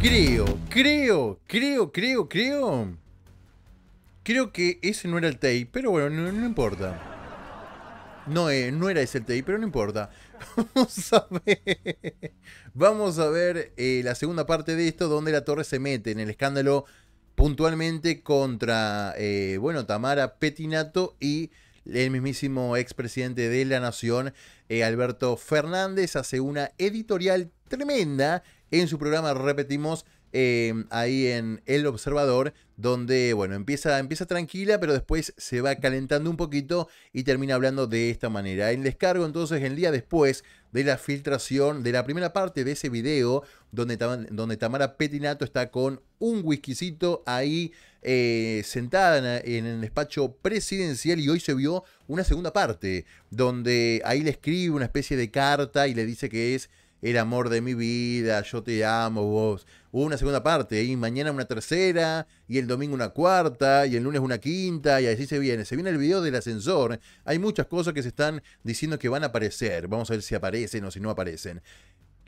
Creo, creo, creo, creo, creo. Creo que ese no era el TEI, pero bueno, no, importa. No, no era ese el TEI, pero no importa. Vamos a ver. Vamos a ver eh, la segunda parte de esto, donde la torre se mete en el escándalo puntualmente contra, eh, bueno, Tamara Petinato y el mismísimo expresidente de la Nación, eh, Alberto Fernández, hace una editorial tremenda en su programa, repetimos, eh, ahí en El Observador, donde, bueno, empieza, empieza tranquila, pero después se va calentando un poquito y termina hablando de esta manera. En descargo, entonces, el día después de la filtración de la primera parte de ese video, donde, donde Tamara Petinato está con un whiskycito ahí eh, sentada en, el despacho presidencial y hoy se vio una segunda parte, donde ahí le escribe una especie de carta y le dice que es el amor de mi vida, yo te amo, vos. Hubo una segunda parte, y mañana una tercera, y el domingo una cuarta, y el lunes una quinta, y así se viene. Se viene el video del ascensor. Hay muchas cosas que se están diciendo que van a aparecer. Vamos a ver si aparecen o si no aparecen.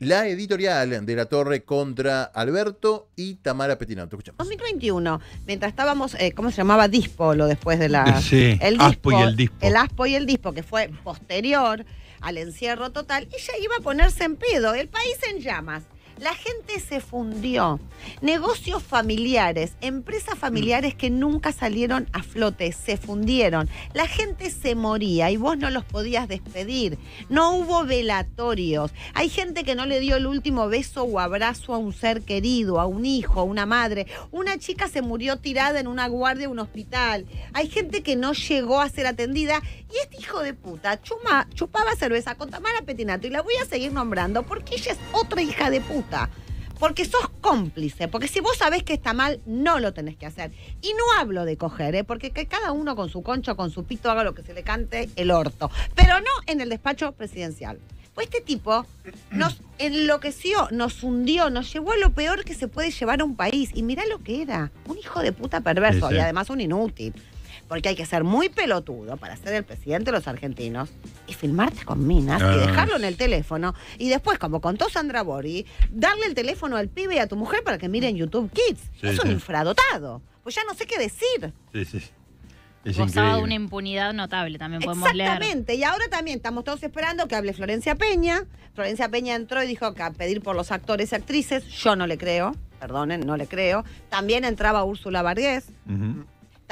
La editorial de la Torre contra Alberto y Tamara Petinato. 2021, mientras estábamos, eh, ¿cómo se llamaba? Dispo, lo después de la. Eh, sí, el Aspo y el Dispo. El Aspo y el Dispo, que fue posterior al encierro total, Y ella iba a ponerse en pedo, el país en llamas. La gente se fundió. Negocios familiares, empresas familiares que nunca salieron a flote, se fundieron. La gente se moría y vos no los podías despedir. No hubo velatorios. Hay gente que no le dio el último beso o abrazo a un ser querido, a un hijo, a una madre. Una chica se murió tirada en una guardia de un hospital. Hay gente que no llegó a ser atendida. Y este hijo de puta chupaba cerveza con Tamara Petinato. Y la voy a seguir nombrando porque ella es otra hija de puta. Porque sos cómplice, porque si vos sabés que está mal, no lo tenés que hacer. Y no hablo de coger, ¿eh? porque cada uno con su concho, con su pito, haga lo que se le cante el orto. Pero no en el despacho presidencial. Pues este tipo nos enloqueció, nos hundió, nos llevó a lo peor que se puede llevar a un país. Y mirá lo que era, un hijo de puta perverso y además un inútil porque hay que ser muy pelotudo para ser el presidente de los argentinos y filmarte con minas y ah. dejarlo en el teléfono y después, como contó Sandra Bori, darle el teléfono al pibe y a tu mujer para que miren YouTube Kids. es un infradotado. Pues ya no sé qué decir. Sí, sí. Gozaba una impunidad notable, también podemos Exactamente. leer. Exactamente, y ahora también estamos todos esperando que hable Florencia Peña. Florencia Peña entró y dijo que a pedir por los actores y actrices, yo no le creo, perdonen, no le creo. También entraba Úrsula Vargés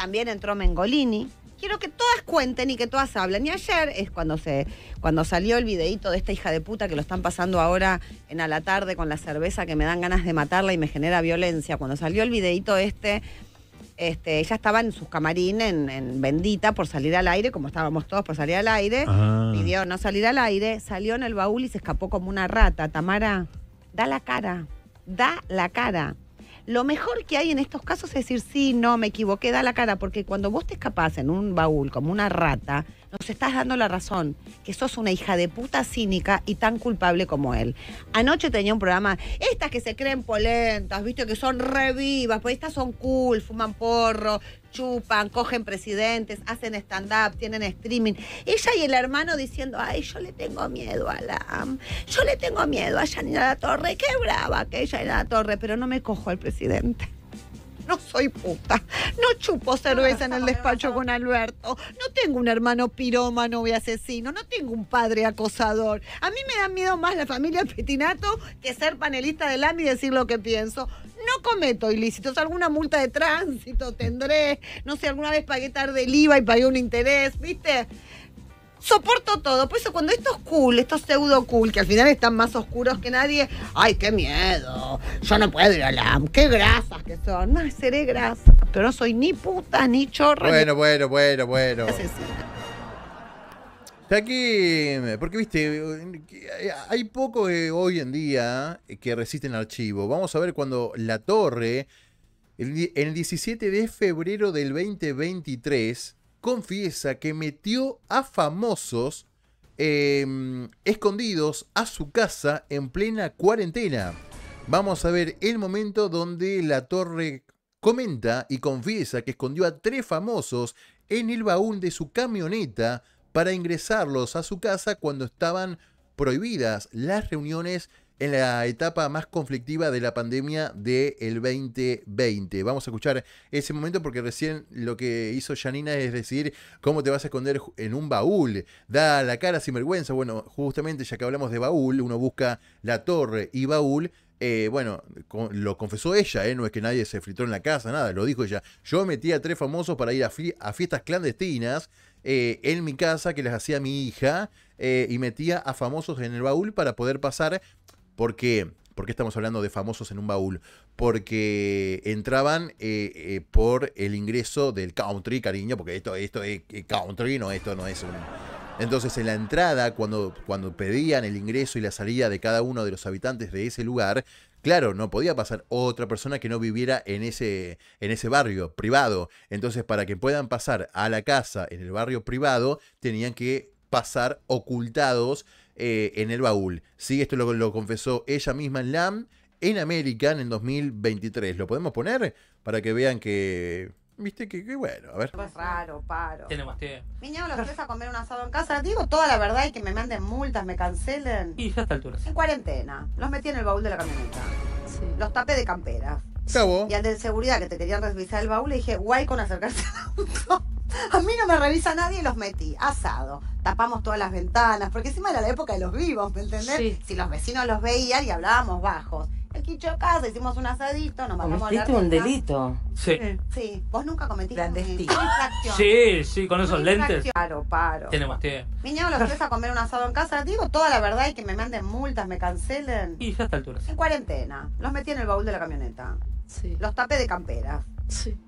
también entró Mengolini. Quiero que todas cuenten y que todas hablen. Y ayer es cuando se cuando salió el videíto de esta hija de puta que lo están pasando ahora en a la tarde con la cerveza que me dan ganas de matarla y me genera violencia. Cuando salió el videíto este este, ella estaba en sus camarines, en, Bendita, por salir al aire, como estábamos todos por salir al aire. Ah. Pidió no salir al aire, salió en el baúl y se escapó como una rata. Tamara, da la cara, da la cara. Lo mejor que hay en estos casos es decir, sí, no, me equivoqué, da la cara, porque cuando vos te escapás en un baúl como una rata, nos estás dando la razón, que sos una hija de puta cínica y tan culpable como él. Anoche tenía un programa, estas que se creen polentas, viste, que son revivas, pues estas son cool, fuman porro, chupan, cogen presidentes, hacen stand-up, tienen streaming. Ella y el hermano diciendo, ay, yo le tengo miedo a la... Yo le tengo miedo a Yanina La Torre, qué brava que ella era La Torre, pero no me cojo al presidente no soy puta, no chupo cerveza en el despacho con Alberto, no tengo un hermano pirómano y asesino, no tengo un padre acosador. A mí me da miedo más la familia Petinato que ser panelista del AMI y decir lo que pienso. No cometo ilícitos, alguna multa de tránsito tendré, no sé, alguna vez pagué tarde el IVA y pagué un interés, ¿viste? soporto todo. Por eso cuando estos cool, estos pseudo cool, que al final están más oscuros que nadie, ay, qué miedo, yo no puedo ir qué grasas que son. No, seré grasa, pero no soy ni puta, ni chorro Bueno, bueno, bueno, bueno. Está Aquí, porque viste, hay poco eh, hoy en día eh, que resisten archivo. Vamos a ver cuando La Torre, el, el 17 de febrero del 2023, confiesa que metió a famosos em, escondidos a su casa en plena cuarentena. Vamos a ver el momento donde la torre comenta y confiesa que escondió a tres famosos en el baúl de su camioneta para ingresarlos a su casa cuando estaban prohibidas las reuniones en la etapa más conflictiva de la pandemia del 2020. Vamos a escuchar ese momento porque recién lo que hizo Janina es decir cómo te vas a esconder en un baúl. Da la cara sin vergüenza. Bueno, justamente ya que hablamos de baúl, uno busca la torre y baúl. Eh, bueno, lo confesó ella, eh, no es que nadie se fritó en la casa, nada, lo dijo ella. Yo metía a tres famosos para ir a, fiestas clandestinas eh, en mi casa que les hacía mi hija eh, y metía a famosos en el baúl para poder pasar ¿Por qué? ¿Por qué estamos hablando de famosos en un baúl? Porque entraban eh, eh, por el ingreso del country, cariño, porque esto, esto es country, no, esto no es un... Entonces en la entrada, cuando, cuando pedían el ingreso y la salida de cada uno de los habitantes de ese lugar, Claro, no podía pasar otra persona que no viviera en ese, en ese barrio privado. Entonces, para que puedan pasar a la casa en el barrio privado, tenían que pasar ocultados eh, en el baúl. ¿sí? Esto lo, confesó ella misma en LAM en American en 2023. ¿Lo podemos poner? Para que vean que. Viste que, bueno, a ver. Es raro, paro. Tenemos tiempo. Vinieron los tres a comer un asado en casa. Digo toda la verdad y que me manden multas, me cancelen. Y ya altura. En cuarentena. Los metí en el baúl de la camioneta. Los tapé de campera Y al de seguridad que te querían revisar el baúl, le dije, guay con acercarse al auto. A mí no me revisa nadie y los metí, asado. Tapamos todas las ventanas, porque encima era la época de los vivos, ¿me entendés? Si los vecinos los veían y hablábamos bajos. El quicho hicimos un asadito, nos matamos Cometiste un delito. Sí. Sí, vos nunca cometiste un Sí, sí, con esos lentes. Claro, paro. Tenemos tiempo. Niña, los tres a comer un asado en casa, digo toda la verdad y que me manden multas, me cancelen. Y ya a altura. En cuarentena. Los metí en el baúl de la camioneta. Sí. Los tapé de camperas.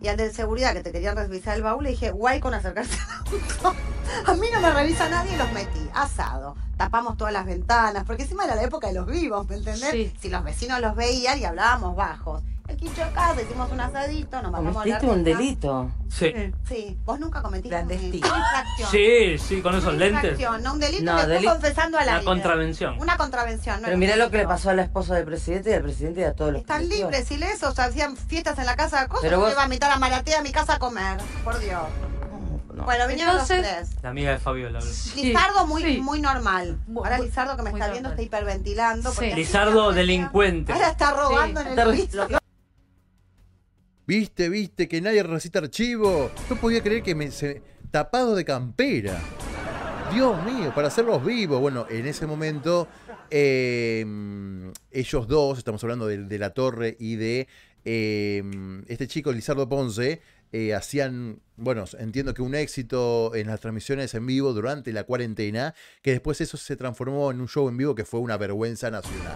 Y al de seguridad que te querían revisar el baúl, le dije, guay con acercarse al auto. A mí no me revisa nadie y los metí. Asado. Tapamos todas las ventanas, porque encima era la época de los vivos, ¿me entendés? Si los vecinos los veían y hablábamos bajos acá, pues, hicimos un asadito, nos mandamos a ¿Cometiste un delito? Sí. Sí. Vos nunca cometiste un delito. Sí, sí, con esos lentes. No, un delito no, estoy confesando a la Una contravención. Una contravención. Pero mirá lo que le pasó a la esposa del presidente y al presidente y a todos los Están libres, ilesos, o sea, hacían fiestas en la casa de cosas. Yo iba a invitar a Maratea a mi casa a comer, por Dios. Bueno, vinieron tres. La amiga de Fabiola. Lizardo muy, muy normal. Ahora Lizardo que me está viendo está hiperventilando. Sí. Lizardo delincuente. Ahora está robando en el Viste, viste, que nadie recita archivo. No podía creer que me... Se, tapado de campera. Dios mío, para hacerlos vivos. Bueno, en ese momento, em, ellos dos, estamos hablando de, La Torre y de em, este chico, Lizardo Ponce, eh, hacían, bueno, entiendo que un éxito en las transmisiones en vivo durante la cuarentena, que después eso se transformó en un show en vivo que fue una vergüenza nacional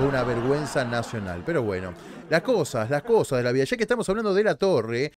una vergüenza nacional. Pero bueno, las cosas, las cosas de la vida. Ya que estamos hablando de la torre,